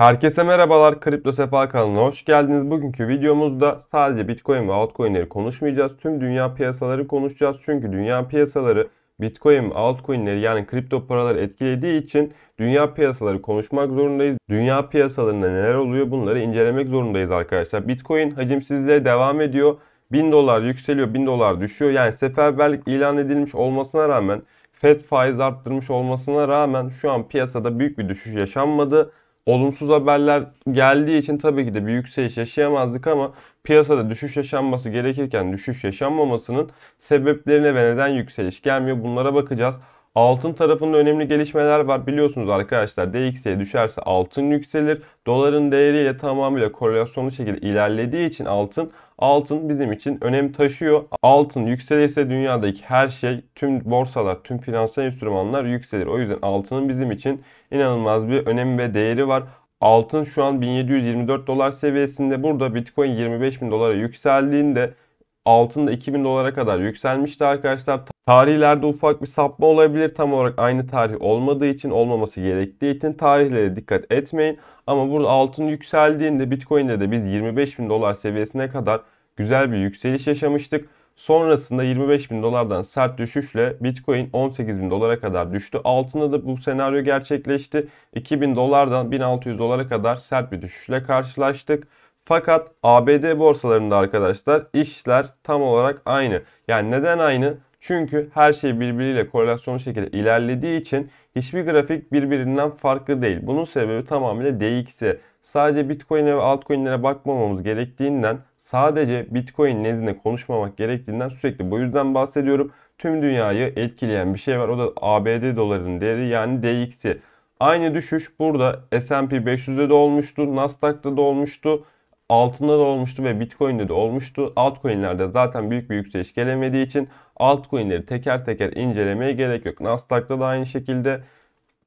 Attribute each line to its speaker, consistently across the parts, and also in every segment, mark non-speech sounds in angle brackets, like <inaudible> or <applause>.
Speaker 1: Herkese merhabalar Kripto Sefa kanalına hoş geldiniz. Bugünkü videomuzda sadece Bitcoin ve altcoin'leri konuşmayacağız. Tüm dünya piyasaları konuşacağız. Çünkü dünya piyasaları Bitcoin ve altcoin'leri yani kripto paraları etkilediği için dünya piyasaları konuşmak zorundayız. Dünya piyasalarında neler oluyor bunları incelemek zorundayız arkadaşlar. Bitcoin hacimsizliğe devam ediyor. 1000 dolar yükseliyor, 1000 dolar düşüyor. Yani seferberlik ilan edilmiş olmasına rağmen Fed faiz arttırmış olmasına rağmen şu an piyasada büyük bir düşüş yaşanmadı olumsuz haberler geldiği için tabii ki de bir yükseliş yaşayamazdık ama piyasada düşüş yaşanması gerekirken düşüş yaşanmamasının sebeplerine ve neden yükseliş gelmiyor bunlara bakacağız. Altın tarafında önemli gelişmeler var. Biliyorsunuz arkadaşlar DXY düşerse altın yükselir. Doların değeriyle tamamıyla korelasyonlu şekilde ilerlediği için altın Altın bizim için önem taşıyor. Altın yükselirse dünyadaki her şey, tüm borsalar, tüm finansal enstrümanlar yükselir. O yüzden altının bizim için inanılmaz bir önemi ve değeri var. Altın şu an 1724 dolar seviyesinde. Burada Bitcoin 25 bin dolara yükseldiğinde altın da 2000 dolara kadar yükselmişti arkadaşlar. Tarihlerde ufak bir sapma olabilir. Tam olarak aynı tarih olmadığı için, olmaması gerektiği için tarihlere dikkat etmeyin. Ama burada altın yükseldiğinde Bitcoin'de de biz 25 bin dolar seviyesine kadar güzel bir yükseliş yaşamıştık. Sonrasında 25 bin dolardan sert düşüşle Bitcoin 18 bin dolara kadar düştü. Altında da bu senaryo gerçekleşti. 2 bin dolardan 1600 dolara kadar sert bir düşüşle karşılaştık. Fakat ABD borsalarında arkadaşlar işler tam olarak aynı. Yani neden aynı? Çünkü her şey birbiriyle korelasyon şekilde ilerlediği için hiçbir grafik birbirinden farklı değil. Bunun sebebi tamamıyla DX'i. Sadece Bitcoin'e ve altcoin'lere bakmamamız gerektiğinden sadece Bitcoin nezdinde konuşmamak gerektiğinden sürekli bu yüzden bahsediyorum. Tüm dünyayı etkileyen bir şey var. O da ABD dolarının değeri yani DX'i. Aynı düşüş burada S&P 500'de de olmuştu, Nasdaq'ta da olmuştu altında da olmuştu ve Bitcoin'de de olmuştu. Altcoin'lerde zaten büyük bir yükseliş gelemediği için altcoin'leri teker teker incelemeye gerek yok. Nasdaq'ta da aynı şekilde,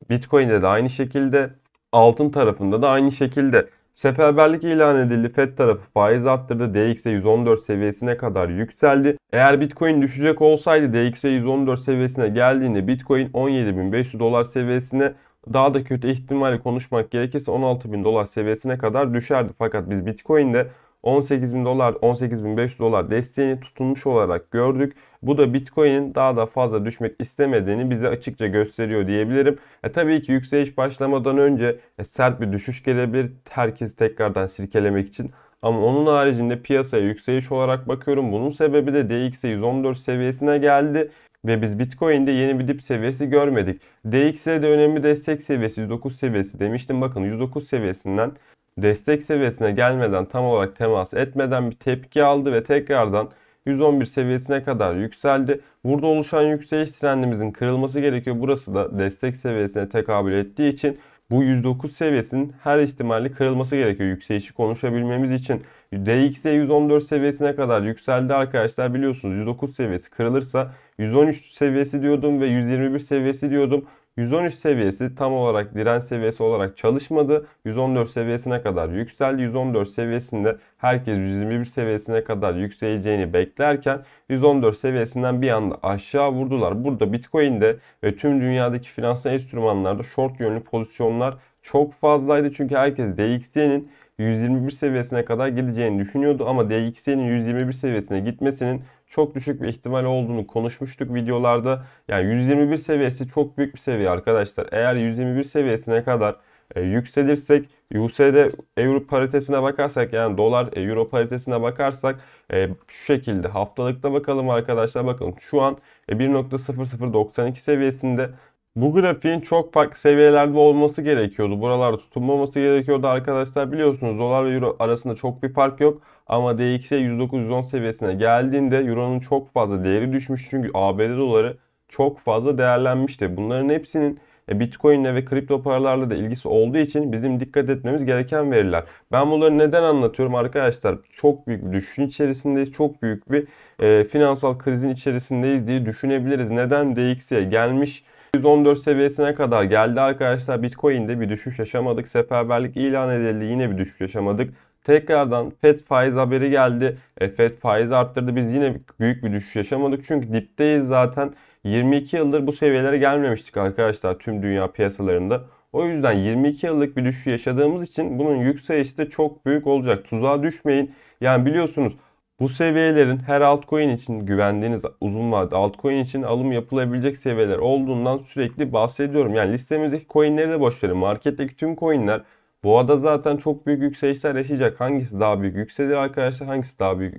Speaker 1: Bitcoin'de de aynı şekilde, altın tarafında da aynı şekilde. Seferberlik ilan edildi. FED tarafı faiz arttırdı. DX'e 114 seviyesine kadar yükseldi. Eğer Bitcoin düşecek olsaydı DX'e 114 seviyesine geldiğinde Bitcoin 17.500 dolar seviyesine daha da kötü ihtimali konuşmak gerekirse 16 bin dolar seviyesine kadar düşerdi. Fakat biz Bitcoin'de 18 bin dolar, 18 bin 500 dolar desteğini tutunmuş olarak gördük. Bu da Bitcoin'in daha da fazla düşmek istemediğini bize açıkça gösteriyor diyebilirim. E tabii ki yükseliş başlamadan önce e, sert bir düşüş gelebilir. Herkesi tekrardan sirkelemek için. Ama onun haricinde piyasaya yükseliş olarak bakıyorum. Bunun sebebi de DX'e 114 seviyesine geldi ve biz Bitcoin'de yeni bir dip seviyesi görmedik. DX'de de önemli destek seviyesi 109 seviyesi demiştim. Bakın 109 seviyesinden destek seviyesine gelmeden tam olarak temas etmeden bir tepki aldı ve tekrardan 111 seviyesine kadar yükseldi. Burada oluşan yükseliş trendimizin kırılması gerekiyor. Burası da destek seviyesine tekabül ettiği için bu 109 seviyesinin her ihtimalle kırılması gerekiyor yükselişi konuşabilmemiz için. DXY e 114 seviyesine kadar yükseldi arkadaşlar biliyorsunuz 109 seviyesi kırılırsa 113 seviyesi diyordum ve 121 seviyesi diyordum. 113 seviyesi tam olarak direnç seviyesi olarak çalışmadı. 114 seviyesine kadar yükseldi. 114 seviyesinde herkes 121 seviyesine kadar yükseleceğini beklerken 114 seviyesinden bir anda aşağı vurdular. Burada Bitcoin'de ve tüm dünyadaki finansal enstrümanlarda short yönlü pozisyonlar çok fazlaydı. Çünkü herkes DXY'nin 121 seviyesine kadar gideceğini düşünüyordu ama DXY'nin 121 seviyesine gitmesinin çok düşük bir ihtimal olduğunu konuşmuştuk videolarda. Yani 121 seviyesi çok büyük bir seviye arkadaşlar. Eğer 121 seviyesine kadar e, yükselirsek USD euro paritesine bakarsak yani dolar e, euro paritesine bakarsak e, şu şekilde haftalıkta bakalım arkadaşlar bakın şu an e, 1.0092 seviyesinde bu grafiğin çok farklı seviyelerde olması gerekiyordu. Buralarda tutunmaması gerekiyordu arkadaşlar. Biliyorsunuz dolar ve euro arasında çok bir fark yok. Ama DXY e 109-110 seviyesine geldiğinde euronun çok fazla değeri düşmüş. Çünkü ABD doları çok fazla değerlenmişti. Bunların hepsinin e, Bitcoin'le ve kripto paralarla da ilgisi olduğu için bizim dikkat etmemiz gereken veriler. Ben bunları neden anlatıyorum arkadaşlar? Çok büyük bir düşüşün içerisindeyiz. Çok büyük bir e, finansal krizin içerisindeyiz diye düşünebiliriz. Neden DX'ye gelmiş 114 seviyesine kadar geldi arkadaşlar. Bitcoin'de bir düşüş yaşamadık. Seferberlik ilan edildi. Yine bir düşüş yaşamadık. Tekrardan FED faiz haberi geldi. E, FED faiz arttırdı. Biz yine büyük bir düşüş yaşamadık. Çünkü dipteyiz zaten. 22 yıldır bu seviyelere gelmemiştik arkadaşlar tüm dünya piyasalarında. O yüzden 22 yıllık bir düşüş yaşadığımız için bunun yükselişi de çok büyük olacak. Tuzağa düşmeyin. Yani biliyorsunuz bu seviyelerin her altcoin için güvendiğiniz uzun vade altcoin için alım yapılabilecek seviyeler olduğundan sürekli bahsediyorum. Yani listemizdeki coinleri de boş verin. Marketteki tüm coinler boğada zaten çok büyük yükselişler yaşayacak. Hangisi daha büyük yükselir arkadaşlar? Hangisi daha büyük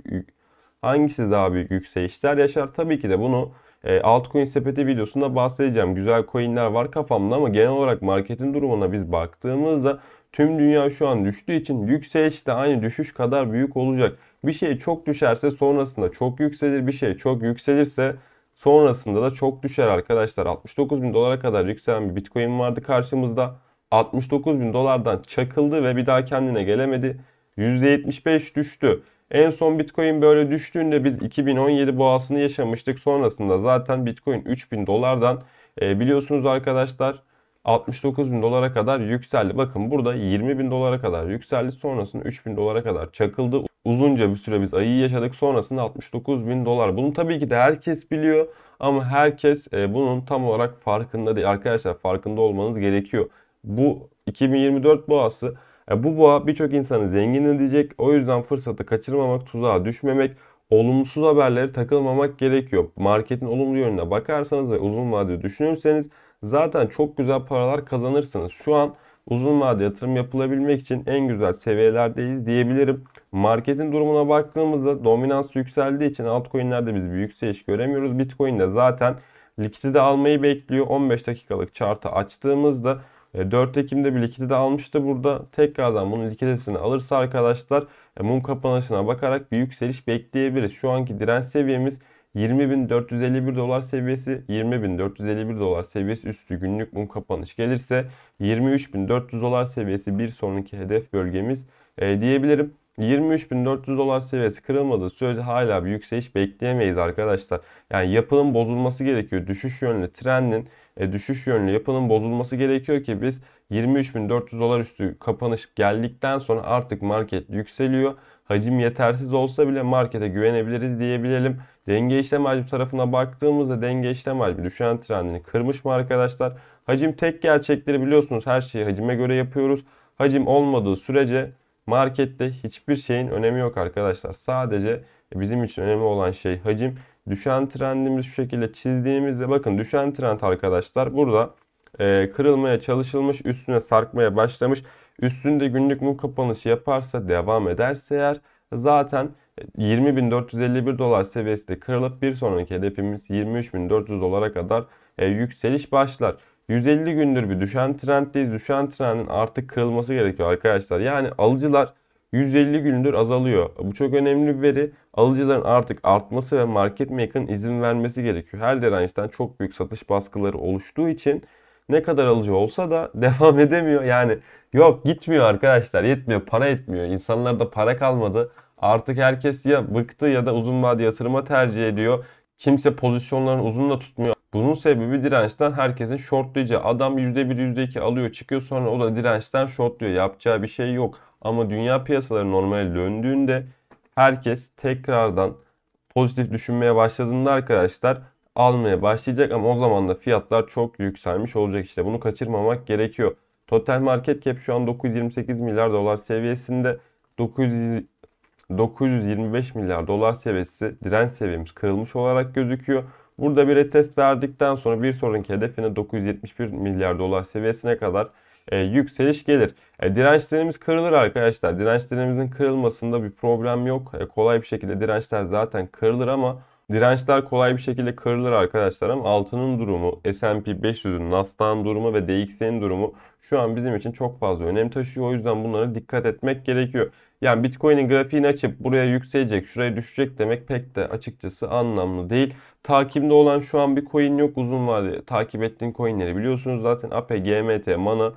Speaker 1: hangisi daha büyük yükselişler yaşar? Tabii ki de bunu e, altcoin sepeti videosunda bahsedeceğim. Güzel coinler var kafamda ama genel olarak marketin durumuna biz baktığımızda Tüm dünya şu an düştüğü için yükseliş de aynı düşüş kadar büyük olacak. Bir şey çok düşerse sonrasında çok yükselir. Bir şey çok yükselirse sonrasında da çok düşer arkadaşlar. 69 bin dolara kadar yükselen bir bitcoin vardı karşımızda. 69 bin dolardan çakıldı ve bir daha kendine gelemedi. %75 düştü. En son Bitcoin böyle düştüğünde biz 2017 boğasını yaşamıştık. Sonrasında zaten Bitcoin 3000 dolardan e, biliyorsunuz arkadaşlar 69 bin dolara kadar yükseldi. Bakın burada 20 bin dolara kadar yükseldi. Sonrasında 3 bin dolara kadar çakıldı. Uzunca bir süre biz ayı yaşadık. Sonrasında 69 bin dolar. Bunu tabii ki de herkes biliyor. Ama herkes e, bunun tam olarak farkında değil. Arkadaşlar farkında olmanız gerekiyor. Bu 2024 boğası e, bu boğa birçok insanı zengin edecek. O yüzden fırsatı kaçırmamak, tuzağa düşmemek, olumsuz haberlere takılmamak gerekiyor. Marketin olumlu yönüne bakarsanız ve uzun vadede düşünürseniz zaten çok güzel paralar kazanırsınız. Şu an uzun vade yatırım yapılabilmek için en güzel seviyelerdeyiz diyebilirim. Marketin durumuna baktığımızda dominans yükseldiği için altcoin'lerde biz bir yükseliş göremiyoruz. Bitcoin de zaten likidite almayı bekliyor. 15 dakikalık chartı açtığımızda 4 e, Ekim'de bir likidite almıştı burada. Tekrardan bunun likiditesini alırsa arkadaşlar e, mum kapanışına bakarak bir yükseliş bekleyebiliriz. Şu anki direnç seviyemiz 20.451 dolar seviyesi 20.451 dolar seviyesi üstü günlük mum kapanış gelirse 23.400 dolar seviyesi bir sonraki hedef bölgemiz e, diyebilirim. 23.400 dolar seviyesi kırılmadığı sürece hala bir yükseliş bekleyemeyiz arkadaşlar. Yani yapının bozulması gerekiyor. Düşüş yönlü trendin e, düşüş yönlü yapının bozulması gerekiyor ki biz 23.400 dolar üstü kapanış geldikten sonra artık market yükseliyor. Hacim yetersiz olsa bile markete güvenebiliriz diyebilelim. Denge işlem hacmi tarafına baktığımızda denge işlem hacmi düşen trendini kırmış mı arkadaşlar? Hacim tek gerçekleri biliyorsunuz her şeyi hacime göre yapıyoruz. Hacim olmadığı sürece markette hiçbir şeyin önemi yok arkadaşlar. Sadece bizim için önemli olan şey hacim. Düşen trendimiz şu şekilde çizdiğimizde bakın düşen trend arkadaşlar burada e, kırılmaya çalışılmış üstüne sarkmaya başlamış. Üstünde günlük mum kapanışı yaparsa devam ederse eğer zaten 20.451 dolar seviyesi kırılıp bir sonraki hedefimiz 23.400 dolara kadar e, yükseliş başlar. 150 gündür bir düşen trenddeyiz. Düşen trendin artık kırılması gerekiyor arkadaşlar. Yani alıcılar 150 gündür azalıyor. Bu çok önemli bir veri. Alıcıların artık artması ve market maker'ın izin vermesi gerekiyor. Her dirençten çok büyük satış baskıları oluştuğu için ne kadar alıcı olsa da <laughs> devam edemiyor. Yani yok gitmiyor arkadaşlar yetmiyor para etmiyor. İnsanlarda para kalmadı. Artık herkes ya bıktı ya da uzun vade yatırıma tercih ediyor. Kimse pozisyonlarını uzun da tutmuyor. Bunun sebebi dirençten herkesin shortlayacağı. Adam %1 %2 alıyor çıkıyor sonra o da dirençten shortluyor. Yapacağı bir şey yok. Ama dünya piyasaları normale döndüğünde herkes tekrardan pozitif düşünmeye başladığında arkadaşlar almaya başlayacak ama o zaman da fiyatlar çok yükselmiş olacak işte bunu kaçırmamak gerekiyor. Total market cap şu an 928 milyar dolar seviyesinde 900 925 milyar dolar seviyesi direnç seviyemiz kırılmış olarak gözüküyor. Burada bir retest verdikten sonra bir sonraki hedefine 971 milyar dolar seviyesine kadar e, yükseliş gelir. E, dirençlerimiz kırılır arkadaşlar. Dirençlerimizin kırılmasında bir problem yok. E, kolay bir şekilde dirençler zaten kırılır ama Dirençler kolay bir şekilde kırılır arkadaşlar ama altının durumu, S&P 500'ün, Nasdaq'ın durumu ve DXY'nin durumu şu an bizim için çok fazla önem taşıyor. O yüzden bunlara dikkat etmek gerekiyor. Yani Bitcoin'in grafiğini açıp buraya yükselecek, şuraya düşecek demek pek de açıkçası anlamlı değil. Takimde olan şu an bir coin yok uzun vadede. Takip ettiğin coinleri biliyorsunuz zaten AP, GMT, MANA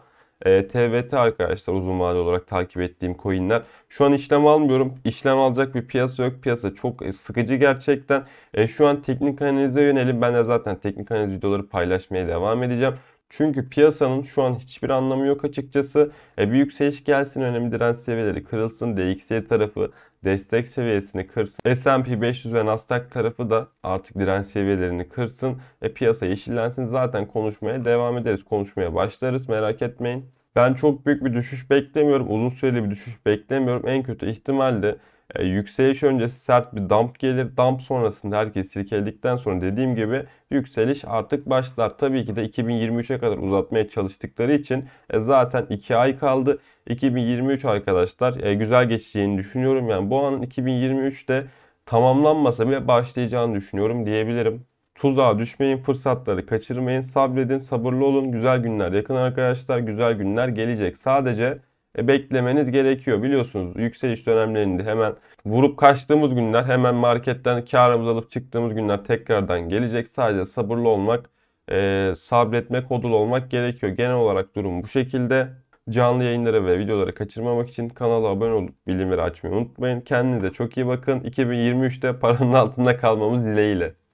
Speaker 1: e, TVT arkadaşlar uzun vadeli olarak takip ettiğim coinler. Şu an işlem almıyorum. İşlem alacak bir piyasa yok. Piyasa çok e, sıkıcı gerçekten. E, şu an teknik analize yönelim. Ben de zaten teknik analiz videoları paylaşmaya devam edeceğim. Çünkü piyasanın şu an hiçbir anlamı yok açıkçası. E, bir yükseliş gelsin önemli direnç seviyeleri kırılsın. DXY tarafı destek seviyesini kırsın. S&P 500 ve Nasdaq tarafı da artık direnç seviyelerini kırsın. E piyasa yeşillensin. Zaten konuşmaya devam ederiz. Konuşmaya başlarız. Merak etmeyin. Ben çok büyük bir düşüş beklemiyorum. Uzun süreli bir düşüş beklemiyorum. En kötü ihtimalle e, yükseliş öncesi sert bir dump gelir. Dump sonrasında herkes silkeledikten sonra dediğim gibi yükseliş artık başlar. Tabii ki de 2023'e kadar uzatmaya çalıştıkları için e, zaten 2 ay kaldı. 2023 arkadaşlar e, güzel geçeceğini düşünüyorum. Yani bu anın 2023'te tamamlanmasa bile başlayacağını düşünüyorum diyebilirim. Tuzağa düşmeyin, fırsatları kaçırmayın, sabredin, sabırlı olun. Güzel günler yakın arkadaşlar, güzel günler gelecek. Sadece e, beklemeniz gerekiyor. Biliyorsunuz yükseliş dönemlerinde hemen vurup kaçtığımız günler hemen marketten karımızı alıp çıktığımız günler tekrardan gelecek. Sadece sabırlı olmak, e, sabretmek, hodul olmak gerekiyor. Genel olarak durum bu şekilde. Canlı yayınları ve videoları kaçırmamak için kanala abone olup bilimleri açmayı unutmayın. Kendinize çok iyi bakın. 2023'te paranın <laughs> altında kalmamız dileğiyle.